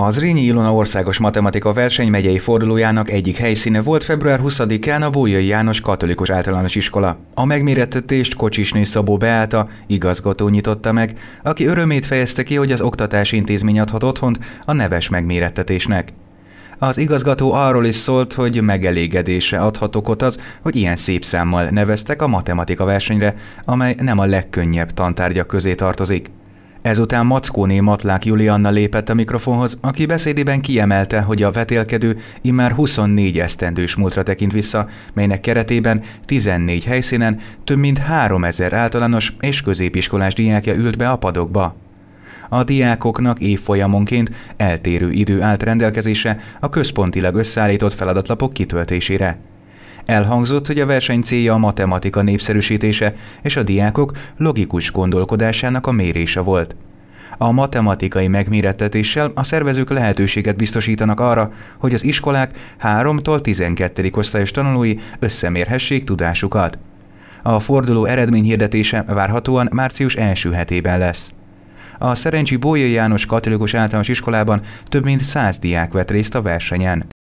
Az Rényi Ilona Országos Matematika Verseny megyei fordulójának egyik helyszíne volt február 20-án a Bújai János Katolikus Általános Iskola. A megmérettetést Kocsisnő Szabó Beáta igazgató nyitotta meg, aki örömét fejezte ki, hogy az oktatási intézmény adhat otthont a neves megmérettetésnek. Az igazgató arról is szólt, hogy megelégedése adhat okot az, hogy ilyen szép számmal neveztek a matematika versenyre, amely nem a legkönnyebb tantárgyak közé tartozik. Ezután Mackóné Matlák Julianna lépett a mikrofonhoz, aki beszédében kiemelte, hogy a vetélkedő immár 24 esztendős múltra tekint vissza, melynek keretében 14 helyszínen több mint 3000 általános és középiskolás diákja ült be a padokba. A diákoknak évfolyamonként eltérő idő állt rendelkezésre a központilag összeállított feladatlapok kitöltésére. Elhangzott, hogy a verseny célja a matematika népszerűsítése és a diákok logikus gondolkodásának a mérése volt. A matematikai megmérettetéssel a szervezők lehetőséget biztosítanak arra, hogy az iskolák 3-tól 12. osztályos tanulói összemérhessék tudásukat. A forduló eredményhirdetése várhatóan március első hetében lesz. A Szerencsi Bólyai János Katolikus Általános Iskolában több mint 100 diák vett részt a versenyen.